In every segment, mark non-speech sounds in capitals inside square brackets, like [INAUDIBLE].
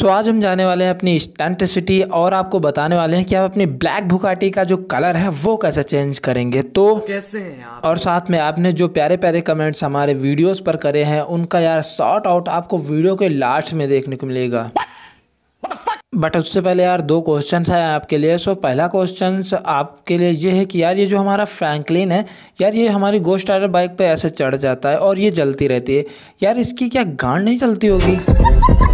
सो आज हम जाने वाले हैं अपनी स्टेंटिसिटी और आपको बताने वाले हैं कि आप अपनी ब्लैक भुकाटी का जो कलर है वो कैसे चेंज करेंगे तो कैसे हैं आप और साथ में आपने जो प्यारे प्यारे कमेंट्स हमारे वीडियोस पर करे हैं उनका यार शॉर्ट आउट आपको वीडियो के लास्ट में देखने को मिलेगा बट उससे पहले यार दो क्वेश्चन है आपके लिए सो पहला क्वेश्चन आपके लिए ये है कि यार ये जो हमारा फ्रैंकलिन है यार ये हमारी गोस्ट राइडर बाइक पे ऐसे चढ़ जाता है और ये जलती रहती है यार इसकी क्या गांड नहीं चलती होगी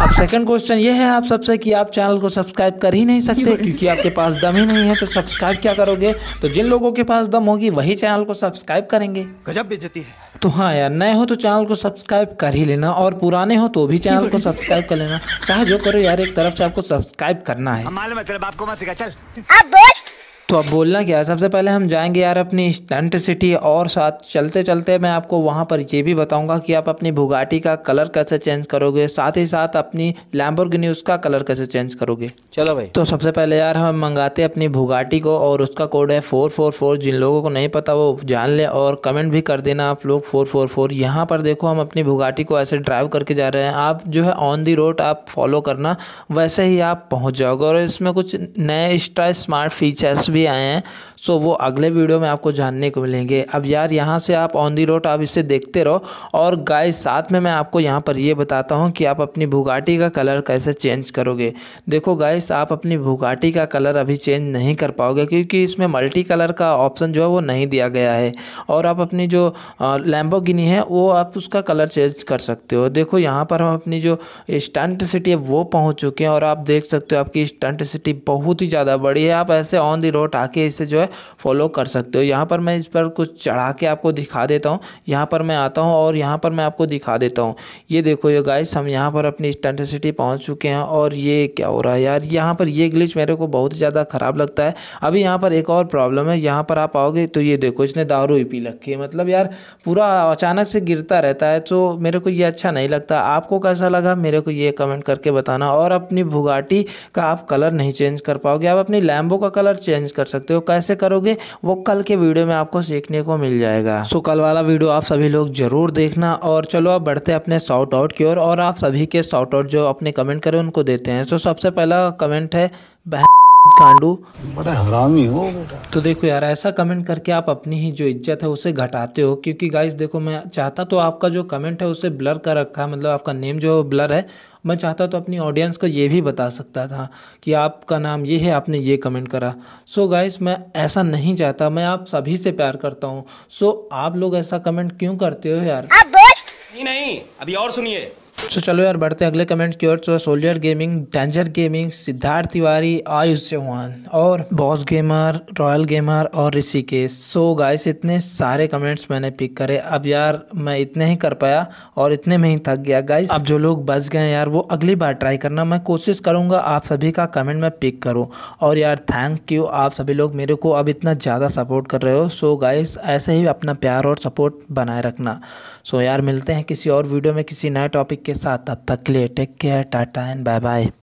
अब सेकंड क्वेश्चन ये है आप सबसे कि आप चैनल को सब्सक्राइब कर ही नहीं सकते [LAUGHS] क्योंकि आपके पास दम ही नहीं है तो सब्सक्राइब क्या करोगे तो जिन लोगों के पास दम होगी वही चैनल को सब्सक्राइब करेंगे गजब बेचती है तो हाँ यार नए हो तो चैनल को सब्सक्राइब कर ही लेना और पुराने हो तो भी चैनल को सब्सक्राइब कर लेना चाहे जो करो यार एक तरफ से आपको सब्सक्राइब करना है मालूम है तेरे बाप मतलब को मत सिखा चल अब बोल तो अब बोलना क्या है सबसे पहले हम जाएंगे यार अपनी स्टंट सिटी और साथ चलते चलते मैं आपको वहाँ पर ये भी बताऊंगा कि आप अपनी भुगाटी का कलर कैसे चेंज करोगे साथ ही साथ अपनी लैम्बोर्गिनी उसका कलर कैसे चेंज करोगे चलो भाई तो सबसे पहले यार हम मंगाते अपनी भुगाटी को और उसका कोड है फोर फोर फोर जिन लोगों को नहीं पता वो जान ले और कमेंट भी कर देना आप लोग फोर फोर फोर यहाँ पर देखो हम अपनी भुगाटी को ऐसे ड्राइव करके जा रहे हैं आप जो है ऑन दी रोड आप फॉलो करना वैसे ही आप पहुँच जाओगे और इसमें कुछ नए एक्स्ट्रा स्मार्ट फीचर्स भी भी आए हैं सो वो अगले वीडियो में आपको जानने को मिलेंगे अब यार यहाँ से आप ऑन दी रोड आप इसे देखते रहो और गाय साथ में मैं आपको यहाँ पर ये बताता हूँ कि आप अपनी भूगाटी का कलर कैसे चेंज करोगे देखो गाइस आप अपनी भूगाटी का कलर अभी चेंज नहीं कर पाओगे क्योंकि इसमें मल्टी कलर का ऑप्शन जो है वो नहीं दिया गया है और आप अपनी जो लैम्बो है वो आप उसका कलर चेंज कर सकते हो देखो यहाँ पर हम अपनी जो स्टंट सिटी है वो पहुँच चुके हैं और आप देख सकते हो आपकी स्टंट सिटी बहुत ही ज़्यादा बड़ी है आप ऐसे ऑन दी रोड उठा के इसे जो है फॉलो कर सकते हो यहाँ पर मैं इस पर कुछ चढ़ा के आपको दिखा देता हूँ यहाँ पर मैं आता हूँ और यहाँ पर मैं आपको दिखा देता हूँ ये देखो ये गाइस हम यहाँ पर अपनी स्टेंटेसिटी पहुँच चुके हैं और ये क्या हो रहा है यार यहाँ पर ये ग्लिच मेरे को बहुत ज़्यादा ख़राब लगता है अभी यहाँ पर एक और प्रॉब्लम है यहाँ पर आप आओगे तो ये देखो इसने दारू ही पी रखी है मतलब यार पूरा अचानक से गिरता रहता है तो मेरे को ये अच्छा नहीं लगता आपको कैसा लगा मेरे को ये कमेंट करके बताना और अपनी भुगाटी का आप कलर नहीं चेंज कर पाओगे आप अपनी लैम्बो का कलर चेंज कर कर सकते हो कैसे करोगे वो कल के वीडियो में आपको सीखने को मिल जाएगा सो कल वाला वीडियो आप सभी लोग जरूर देखना और चलो आप बढ़ते अपने शॉर्ट आउट की ओर और, आप सभी के शॉर्ट आउट जो अपने कमेंट करें उनको देते हैं सो सबसे पहला कमेंट है बहन कांडू बड़ा हरामी हो बेटा तो देखो यार ऐसा कमेंट करके आप अपनी ही जो इज्जत है उसे घटाते हो क्योंकि गाइस देखो मैं चाहता तो आपका जो कमेंट है उसे ब्लर कर रखा है मतलब आपका नेम जो है ब्लर है मैं चाहता तो अपनी ऑडियंस को ये भी बता सकता था कि आपका नाम ये है आपने ये कमेंट करा सो so गाइस मैं ऐसा नहीं चाहता मैं आप सभी से प्यार करता हूँ सो so, आप लोग ऐसा कमेंट क्यों करते हो यार नहीं नहीं अभी और सुनिए तो चलो यार बढ़ते अगले कमेंट की ओर तो soldier gaming danger gaming Siddharth Tiwari Ayush Chauhan और बॉस गेमर रॉयल गेमर और ऋषिकेश सो गाइस इतने सारे कमेंट्स मैंने पिक करे अब यार मैं इतने ही कर पाया और इतने में ही थक गया गाइस अब जो लोग बच गए यार वो अगली बार ट्राई करना मैं कोशिश करूंगा आप सभी का कमेंट मैं पिक करूँ और यार थैंक यू आप सभी लोग मेरे को अब इतना ज़्यादा सपोर्ट कर रहे हो सो गाइस ऐसे ही अपना प्यार और सपोर्ट बनाए रखना सो यार मिलते हैं किसी और वीडियो में किसी नए टॉपिक के के साथ अब तक के लिए take care tata and bye bye